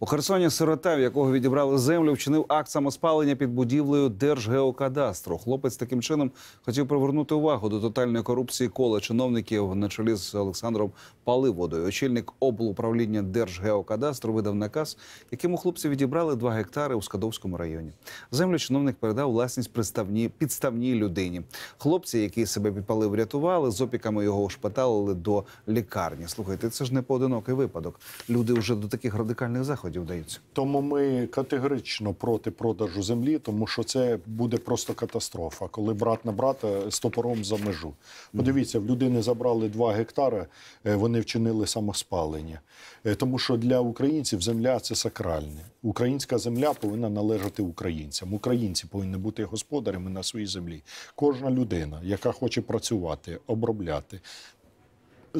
У Херсоні сирота, в якого відібрали землю, вчинив акт самоспалення під будівлею Держгеокадастру. Хлопець таким чином хотів привернути увагу до тотальної корупції кола чиновників на чолі з Олександром Паливодою. Очільник облуправління Держгеокадастру видав наказ, яким у хлопців відібрали два гектари у Скадовському районі. Землю чиновник передав власність представні підставній людині. Хлопці, які себе підпалив, рятували з опіками його ушпиталили до лікарні. Слухайте, це ж не поодинокий випадок. Люди вже до таких радикальних заходів заходів дається. Тому ми категорично проти продажу землі, тому що це буде просто катастрофа, коли брат на брата з топором за межу. Подивіться, в людини забрали 2 гектари, е, вони вчинили самоспалення. Е, тому що для українців земля це сакральне. Українська земля повинна належати українцям. Українці повинні бути господарями на своїй землі. Кожна людина, яка хоче працювати, обробляти,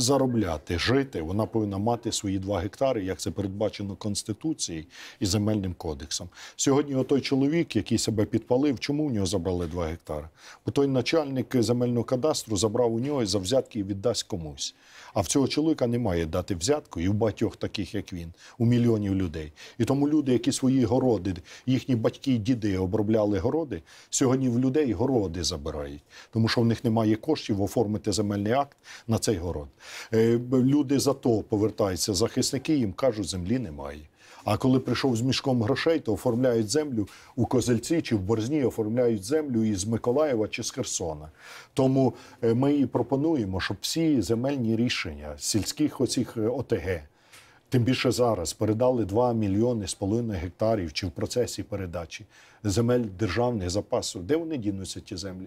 заробляти, жити, вона повинна мати свої два гектари, як це передбачено Конституцією і земельним кодексом. Сьогодні той чоловік, який себе підпалив, чому у нього забрали два гектари? Бо той начальник земельного кадастру забрав у нього і за взятки і віддасть комусь. А в цього чоловіка немає дати взятку, і в багатьох таких, як він, у мільйонів людей. І тому люди, які свої городи, їхні батьки і діди обробляли городи, сьогодні в людей городи забирають, тому що в них немає коштів оформити земельний акт на цей город. Е, люди за то повертаються. Захисники їм кажуть, землі немає. А коли прийшов з мішком грошей, то оформляють землю у Козельці чи в Борзні, оформляють землю із Миколаєва чи з Херсона. Тому е, ми і пропонуємо, щоб всі земельні рішення сільських оцих е, ОТГ. Тим більше зараз передали 2 мільйони з половиною гектарів чи в процесі передачі земель державних запасів. Де вони дінуться ті землі?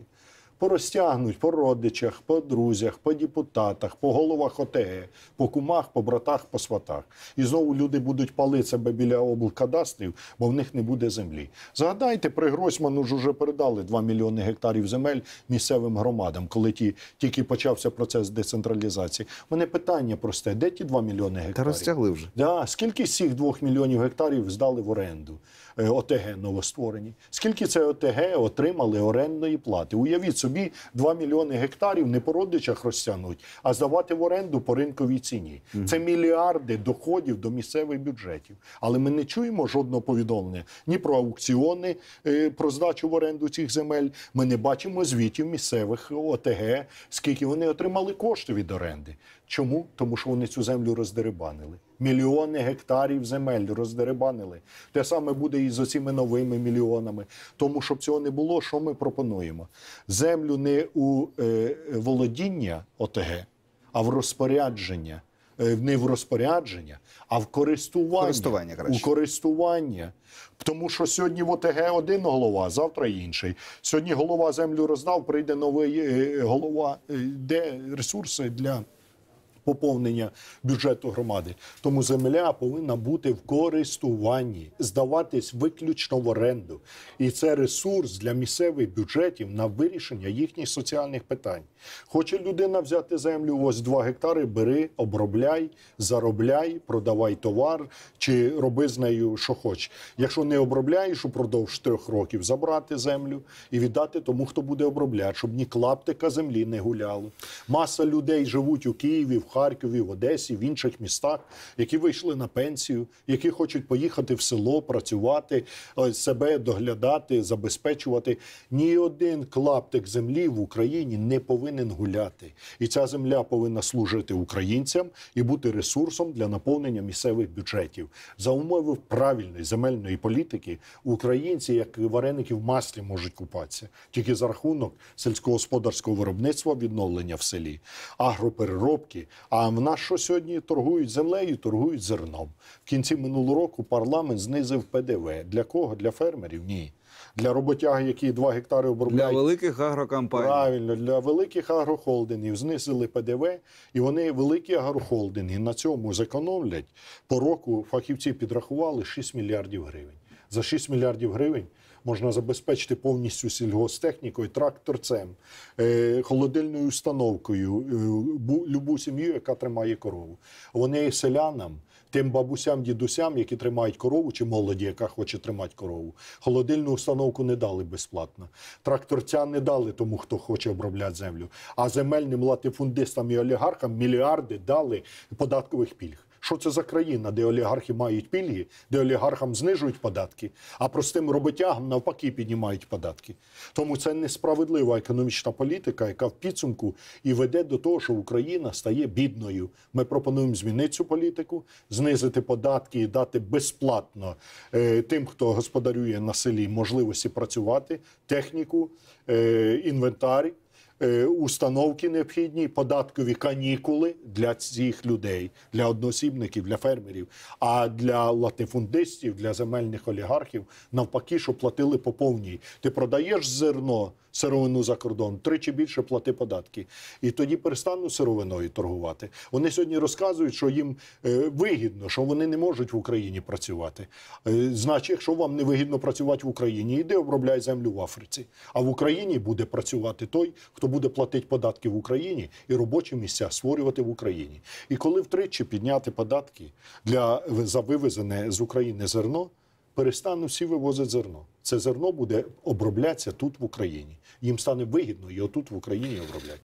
порозтягнуть по родичах, по друзях, по депутатах, по головах ОТГ, по кумах, по братах, по сватах. І знову люди будуть палити себе біля облкадастрів, бо в них не буде землі. Згадайте, при Гройсману ж уже передали 2 мільйони гектарів земель місцевим громадам, коли ті тільки почався процес децентралізації. У Мене питання просте: де ті 2 мільйони гектарів? Та розтягли вже. Да, Скільки з цих 2 мільйонів гектарів здали в оренду? Е, ОТГ новостворені. Скільки це ОТГ отримали орендної плати? Уявіть собі, 2 мільйони гектарів не по родичах розтягнуть, а здавати в оренду по ринковій ціні. Це мільярди доходів до місцевих бюджетів. Але ми не чуємо жодного повідомлення ні про аукціони, е, про здачу в оренду цих земель. Ми не бачимо звітів місцевих ОТГ, скільки вони отримали кошти від оренди. Чому? Тому що вони цю землю роздерибанили. Мільйони гектарів земель роздерибанили. Те саме буде і з оціми новими мільйонами. Тому щоб цього не було, що ми пропонуємо? Землю не у е, володіння ОТГ, а в розпорядження. Е, не в розпорядження, а в користування користування у користування. Тому що сьогодні в ОТГ один голова, завтра інший. Сьогодні голова землю роздав, прийде новий е, голова. Е, Де ресурси для поповнення бюджету громади. Тому земля повинна бути в користуванні, здаватись виключно в оренду, і це ресурс для місцевих бюджетів на вирішення їхніх соціальних питань. Хоче людина взяти землю, ось 2 гектари, бери, обробляй, заробляй, продавай товар чи роби з нею, що хочеш. Якщо не обробляєш упродовж трьох років, забрати землю і віддати тому, хто буде обробляти, щоб ні клаптика землі не гуляло. Маса людей живуть у Києві в Харкові, Харкові, в Одесі, в інших містах, які вийшли на пенсію, які хочуть поїхати в село, працювати, е, себе доглядати, забезпечувати. Ні один клаптик землі в Україні не повинен гуляти, і ця земля повинна служити українцям і бути ресурсом для наповнення місцевих бюджетів за умови правильної земельної політики. Українці, як вареники в маслі, можуть купатися тільки за рахунок сільськогосподарського виробництва відновлення в селі, агропереробки, а в нас що сьогодні торгують землею, торгують зерном. В кінці минулого року парламент знизив ПДВ. Для кого? Для фермерів? Ні. Для роботяг, які 2 гектари обробляють. Для великих агрокомпаній. Правильно, для великих агрохолдингів знизили ПДВ, і вони великі агрохолдинги на цьому зекономлять. По року фахівці підрахували 6 мільярдів гривень. За 6 мільярдів гривень можна забезпечити повністю сільгостехнікою, тракторцем, е, холодильною установкою, е, любу сім'ю, яка тримає корову. Вони селянам, тим бабусям, дідусям, які тримають корову, чи молоді, яка хоче тримати корову. Холодильну установку не дали безплатно. Тракторця не дали тому, хто хоче обробляти землю. А земельним латифундистам і олігархам мільярди дали податкових пільг що це за країна, де олігархи мають пільги, де олігархам знижують податки, а простим роботягам навпаки піднімають податки. Тому це несправедлива економічна політика, яка в підсумку і веде до того, що Україна стає бідною. Ми пропонуємо змінити цю політику, знизити податки і дати безплатно е, тим, хто господарює на селі, можливості працювати, техніку, е, інвентар. Е, установки необхідні, податкові канікули для цих людей, для одноосібників, для фермерів, а для латифундистів, для земельних олігархів навпаки, що платили по повній. Ти продаєш зерно сировину за кордон, тричі більше плати податки, і тоді перестануть сировиною торгувати. Вони сьогодні розказують, що їм е, вигідно, що вони не можуть в Україні працювати. Е, значить, якщо вам не вигідно працювати в Україні, йди обробляй землю в Африці, а в Україні буде працювати той, хто буде платити податки в Україні і робочі місця створювати в Україні. І коли втричі підняти податки для за вивезене з України зерно, перестануть всі вивозити зерно. Це зерно буде оброблятися тут в Україні. Їм стане вигідно його тут в Україні обробляти.